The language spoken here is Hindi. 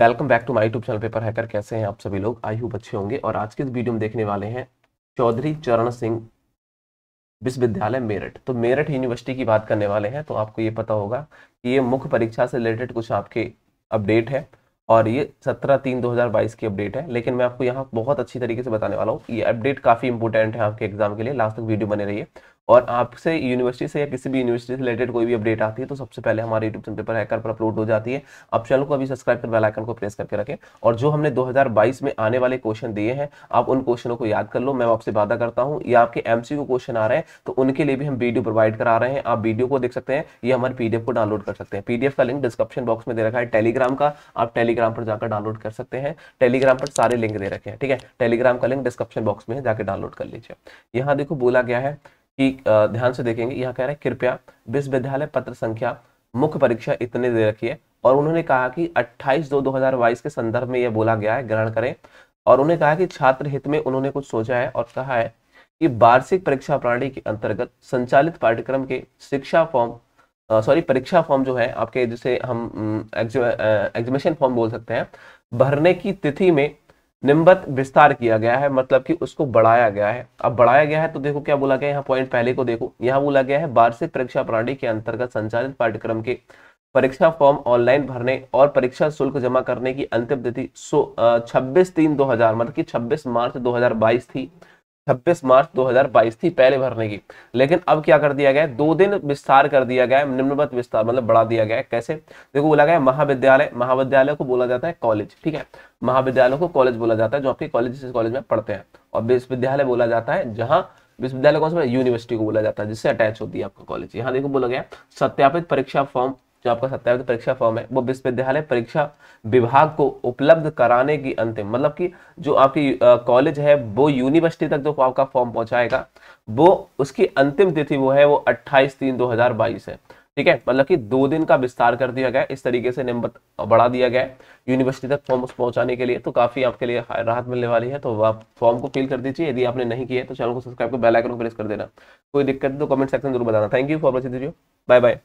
welcome back to my YouTube channel paper hacker कैसे हैं आप सभी लोग आई हूँ बच्चे होंगे और आज के इस वीडियो में देखने वाले हैं चौधरी चरण सिंह विश्वविद्यालय मेरठ तो मेरठ यूनिवर्सिटी की बात करने वाले हैं तो आपको ये पता होगा कि ये मुख्य परीक्षा से रिलेटेड कुछ आपके अपडेट है और ये सत्रह तीन दो की अपडेट है लेकिन मैं आपको यहाँ बहुत अच्छी तरीके से बताने वाला हूँ ये अपडेट काफ़ी इंपॉर्टेंट है आपके एग्जाम के लिए लास्ट तक वीडियो बने रही और आपसे यूनिवर्सिटी से या किसी भी यूनिवर्सिटी से रिलेटेड कोई भी अपडेट आती है तो सबसे पहले हमारे यूट्यूब चैनल पर हैकर पर अपलोड हो जाती है आप चैनल को अभी सब्सक्राइब कर बेलाइकन को प्रेस करके रखें और जो हमने 2022 में आने वाले क्वेश्चन दिए हैं आप उन क्वेश्चनों को याद कर लो मैं आपसे वादा करता हूँ या आपके एम क्वेश्चन आ रहे हैं तो उनके लिए भी हम वीडियो प्रोवाइड करा रहे हैं आप वीडियो को देख सकते हैं या हमारे पीडीएफ को डाउनलोड कर सकते हैं पीडीएफ का लिंक डिस्क्रिप्शन बॉक्स में दे रखा है टेलीग्राम का आप टेलीग्राम पर जाकर डाउनलोड कर सकते हैं टेलीग्राम पर सारे लिंक दे रखे हैं ठीक है टेलीग्राम का लिंक डिस्क्रिप्शन बॉक्स में जाकर डाउनलोड कर लीजिए यहाँ देखो बोला गया है कि ध्यान से देखेंगे यहाँ कह रहे हैं कृपया विश्वविद्यालय पत्र संख्या मुख्य परीक्षा इतने दे रखी है और उन्होंने कहा कि 28 दो 2022 के संदर्भ में यह बोला गया है ग्रहण करें और उन्होंने कहा कि छात्र हित में उन्होंने कुछ सोचा है और कहा है कि वार्षिक परीक्षा प्रणाली के अंतर्गत संचालित पाठ्यक्रम के शिक्षा फॉर्म सॉरी परीक्षा फॉर्म जो है आपके जिसे हम एग्जामिनेशन फॉर्म बोल सकते हैं भरने की तिथि में निम्बत विस्तार किया गया है मतलब कि उसको बढ़ाया गया है अब बढ़ाया गया है तो देखो क्या बोला गया यहाँ पॉइंट पहले को देखो यहाँ बोला गया है वार्षिक परीक्षा प्रणाली के अंतर्गत संचालित पाठ्यक्रम के परीक्षा फॉर्म ऑनलाइन भरने और परीक्षा शुल्क जमा करने की अंतिम तिथि सो छब्बीस तीन दो मतलब कि छब्बीस मार्च दो थी छब्बीस मार्च 2022 थी पहले भरने की लेकिन अब क्या कर दिया गया दो दिन विस्तार कर दिया गया निम्नबत निम्नवत विस्तार मतलब बढ़ा दिया गया कैसे देखो बोला गया महाविद्यालय महाविद्यालय को बोला जाता है कॉलेज ठीक है महाविद्यालय को कॉलेज बोला जाता है जो आपके कॉलेज कॉलेज में पढ़ते हैं और विश्वविद्यालय बोला जाता है जहां विश्वविद्यालय कौन सा यूनिवर्सिटी को बोला जाता है जिससे अटैच होती है आपका कॉलेज यहाँ देखो बोला गया सत्यापित परीक्षा फॉर्म जो आपका सत्यावित परीक्षा फॉर्म है वो विश्वविद्यालय परीक्षा विभाग को उपलब्ध कराने की अंतिम मतलब कि जो आपकी कॉलेज है वो यूनिवर्सिटी तक जो आपका फॉर्म पहुंचाएगा वो उसकी अंतिम तिथि वो है वो 28 तीन 2022 है ठीक है मतलब कि दो दिन का विस्तार कर दिया गया इस तरीके से निम्बत बढ़ा दिया गया यूनिवर्सिटी तक फॉर्म पहुंचाने के लिए तो काफी आपके लिए राहत मिलने वाली है तो आप फॉर्म को फिल कर दीजिए यदि आपने नहीं किया तो चैनल को सब्सक्राइब कर बेल आइकन को प्रेस कर देना कोई दिक्कत तो कमेंट सेक्शन जरूर बताना thank you for watching video bye bye